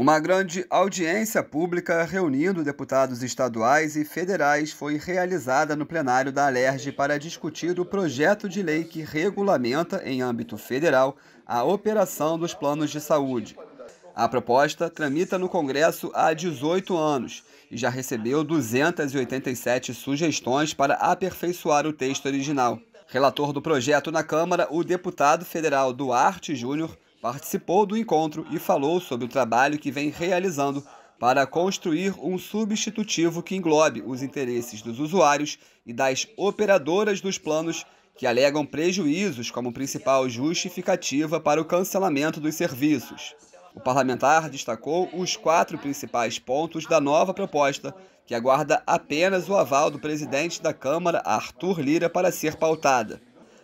Uma grande audiência pública reunindo deputados estaduais e federais foi realizada no plenário da Alerj para discutir o projeto de lei que regulamenta, em âmbito federal, a operação dos planos de saúde. A proposta tramita no Congresso há 18 anos e já recebeu 287 sugestões para aperfeiçoar o texto original. Relator do projeto na Câmara, o deputado federal Duarte Júnior participou do encontro e falou sobre o trabalho que vem realizando para construir um substitutivo que englobe os interesses dos usuários e das operadoras dos planos que alegam prejuízos como principal justificativa para o cancelamento dos serviços. O parlamentar destacou os quatro principais pontos da nova proposta, que aguarda apenas o aval do presidente da Câmara, Arthur Lira, para ser pautada.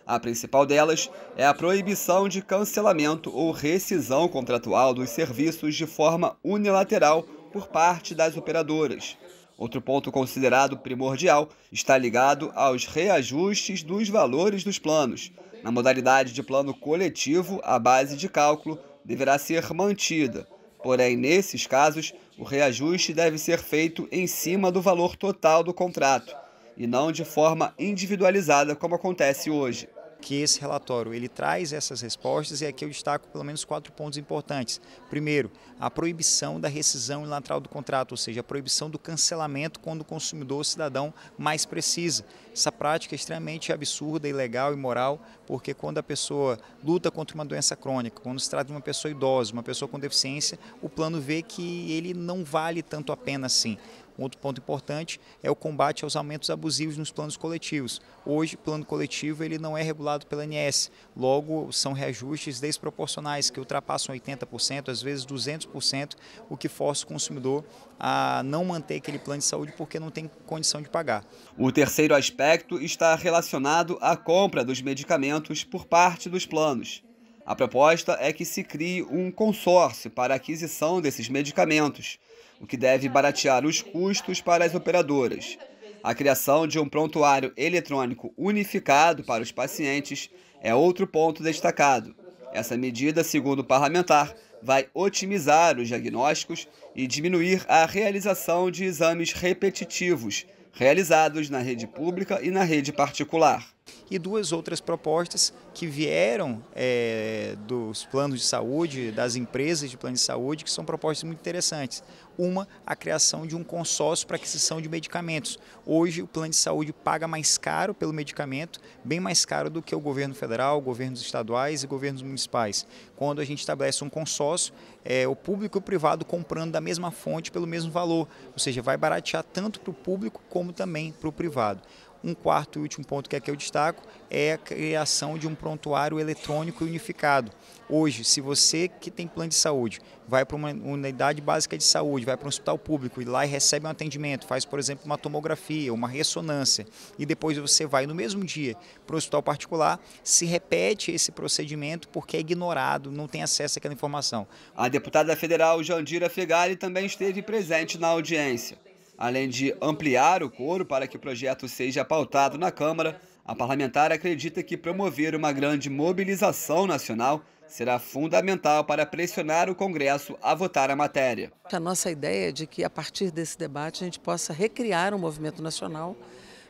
A principal delas é a proibição de cancelamento ou rescisão contratual dos serviços de forma unilateral por parte das operadoras. Outro ponto considerado primordial está ligado aos reajustes dos valores dos planos. Na modalidade de plano coletivo, a base de cálculo deverá ser mantida. Porém, nesses casos, o reajuste deve ser feito em cima do valor total do contrato e não de forma individualizada como acontece hoje que esse relatório ele traz essas respostas e aqui eu destaco pelo menos quatro pontos importantes. Primeiro, a proibição da rescisão unilateral do contrato, ou seja, a proibição do cancelamento quando o consumidor ou cidadão mais precisa. Essa prática é extremamente absurda, ilegal e moral, porque quando a pessoa luta contra uma doença crônica, quando se trata de uma pessoa idosa, uma pessoa com deficiência, o plano vê que ele não vale tanto a pena assim. Um outro ponto importante é o combate aos aumentos abusivos nos planos coletivos. Hoje, o plano coletivo ele não é regulado pela ANS, logo são reajustes desproporcionais que ultrapassam 80%, às vezes 200%, o que força o consumidor a não manter aquele plano de saúde porque não tem condição de pagar. O terceiro aspecto está relacionado à compra dos medicamentos por parte dos planos. A proposta é que se crie um consórcio para a aquisição desses medicamentos, o que deve baratear os custos para as operadoras. A criação de um prontuário eletrônico unificado para os pacientes é outro ponto destacado. Essa medida, segundo o parlamentar, vai otimizar os diagnósticos e diminuir a realização de exames repetitivos realizados na rede pública e na rede particular e duas outras propostas que vieram é, dos planos de saúde, das empresas de plano de saúde, que são propostas muito interessantes. Uma, a criação de um consórcio para aquisição de medicamentos. Hoje, o plano de saúde paga mais caro pelo medicamento, bem mais caro do que o governo federal, governos estaduais e governos municipais. Quando a gente estabelece um consórcio, é, o público e o privado comprando da mesma fonte pelo mesmo valor, ou seja, vai baratear tanto para o público como também para o privado. Um quarto e último ponto que aqui é eu destaco é a criação de um prontuário eletrônico unificado. Hoje, se você que tem plano de saúde vai para uma unidade básica de saúde, vai para um hospital público e lá recebe um atendimento, faz, por exemplo, uma tomografia, uma ressonância, e depois você vai no mesmo dia para o hospital particular, se repete esse procedimento porque é ignorado, não tem acesso àquela informação. A deputada federal Jandira Fegali também esteve presente na audiência. Além de ampliar o coro para que o projeto seja pautado na Câmara, a parlamentar acredita que promover uma grande mobilização nacional será fundamental para pressionar o Congresso a votar a matéria. A nossa ideia é de que, a partir desse debate, a gente possa recriar um movimento nacional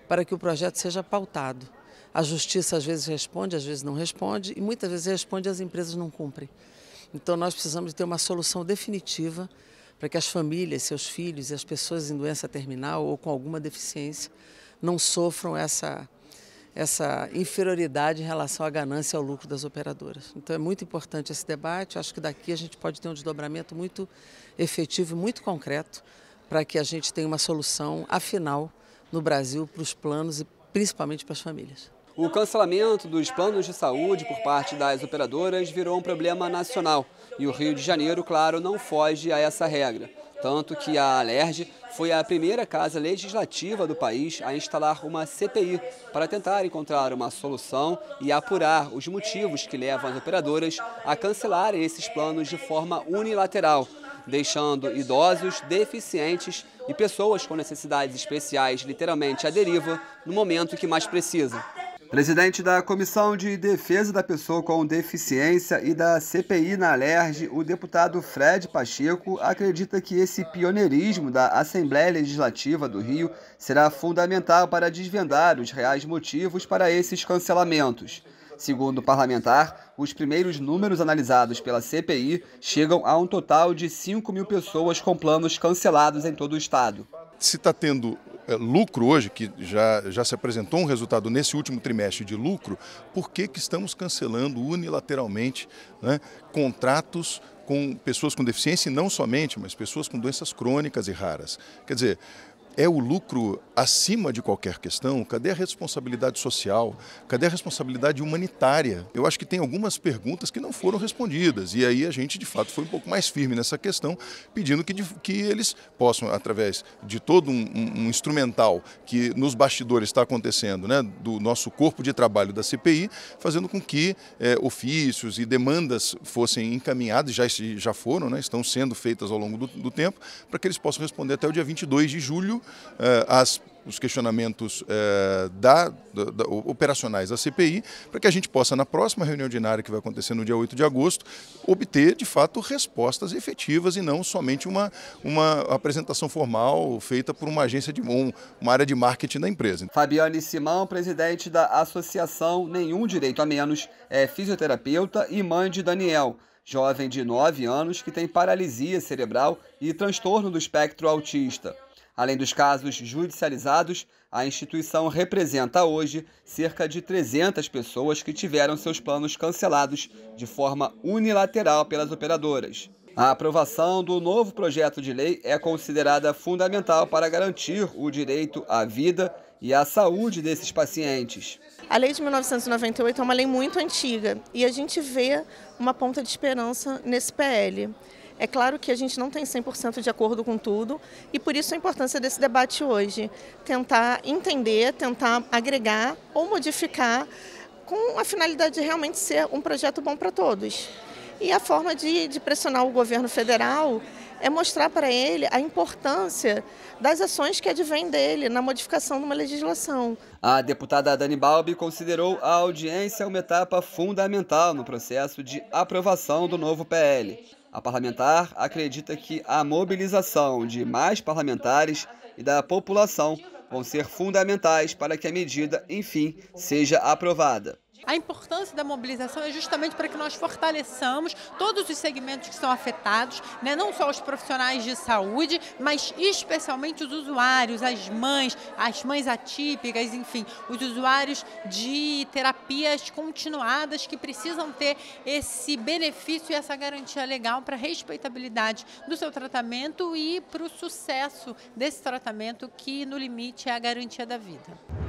para que o projeto seja pautado. A justiça às vezes responde, às vezes não responde, e muitas vezes responde e as empresas não cumprem. Então nós precisamos ter uma solução definitiva para que as famílias, seus filhos e as pessoas em doença terminal ou com alguma deficiência não sofram essa, essa inferioridade em relação à ganância e ao lucro das operadoras. Então é muito importante esse debate, acho que daqui a gente pode ter um desdobramento muito efetivo e muito concreto para que a gente tenha uma solução afinal no Brasil para os planos e principalmente para as famílias. O cancelamento dos planos de saúde por parte das operadoras virou um problema nacional e o Rio de Janeiro, claro, não foge a essa regra. Tanto que a Alerj foi a primeira casa legislativa do país a instalar uma CPI para tentar encontrar uma solução e apurar os motivos que levam as operadoras a cancelar esses planos de forma unilateral, deixando idosos, deficientes e pessoas com necessidades especiais literalmente à deriva no momento que mais precisam. Presidente da Comissão de Defesa da Pessoa com Deficiência e da CPI na Alerj, o deputado Fred Pacheco acredita que esse pioneirismo da Assembleia Legislativa do Rio será fundamental para desvendar os reais motivos para esses cancelamentos. Segundo o parlamentar, os primeiros números analisados pela CPI chegam a um total de 5 mil pessoas com planos cancelados em todo o estado. Se está tendo é, lucro hoje, que já, já se apresentou um resultado nesse último trimestre de lucro, por que, que estamos cancelando unilateralmente né, contratos com pessoas com deficiência e não somente, mas pessoas com doenças crônicas e raras? Quer dizer, é o lucro acima de qualquer questão? Cadê a responsabilidade social? Cadê a responsabilidade humanitária? Eu acho que tem algumas perguntas que não foram respondidas. E aí a gente, de fato, foi um pouco mais firme nessa questão, pedindo que, que eles possam, através de todo um, um instrumental que nos bastidores está acontecendo, né, do nosso corpo de trabalho da CPI, fazendo com que é, ofícios e demandas fossem encaminhadas, já, já foram, né, estão sendo feitas ao longo do, do tempo, para que eles possam responder até o dia 22 de julho eh, as os questionamentos eh, da, da, da, operacionais da CPI, para que a gente possa, na próxima reunião ordinária que vai acontecer no dia 8 de agosto, obter, de fato, respostas efetivas e não somente uma, uma apresentação formal feita por uma agência de um, uma área de marketing da empresa. Fabiane Simão, presidente da Associação Nenhum Direito a Menos, é fisioterapeuta e mãe de Daniel. Jovem de 9 anos que tem paralisia cerebral e transtorno do espectro autista. Além dos casos judicializados, a instituição representa hoje cerca de 300 pessoas que tiveram seus planos cancelados de forma unilateral pelas operadoras. A aprovação do novo projeto de lei é considerada fundamental para garantir o direito à vida e à saúde desses pacientes. A lei de 1998 é uma lei muito antiga e a gente vê uma ponta de esperança nesse PL. É claro que a gente não tem 100% de acordo com tudo e por isso a importância desse debate hoje. Tentar entender, tentar agregar ou modificar com a finalidade de realmente ser um projeto bom para todos. E a forma de, de, pressionar o governo federal é mostrar para ele a importância das ações que advêm dele na modificação de uma legislação. A deputada Dani Balbi considerou a audiência uma etapa fundamental no processo de aprovação do novo PL. A parlamentar acredita que a mobilização de mais parlamentares e da população vão ser fundamentais para que a medida, enfim, seja aprovada. A importância da mobilização é justamente para que nós fortaleçamos todos os segmentos que são afetados, né? não só os profissionais de saúde, mas especialmente os usuários, as mães, as mães atípicas, enfim, os usuários de terapias continuadas que precisam ter esse benefício e essa garantia legal para a respeitabilidade do seu tratamento e para o sucesso desse tratamento que, no limite, é a garantia da vida.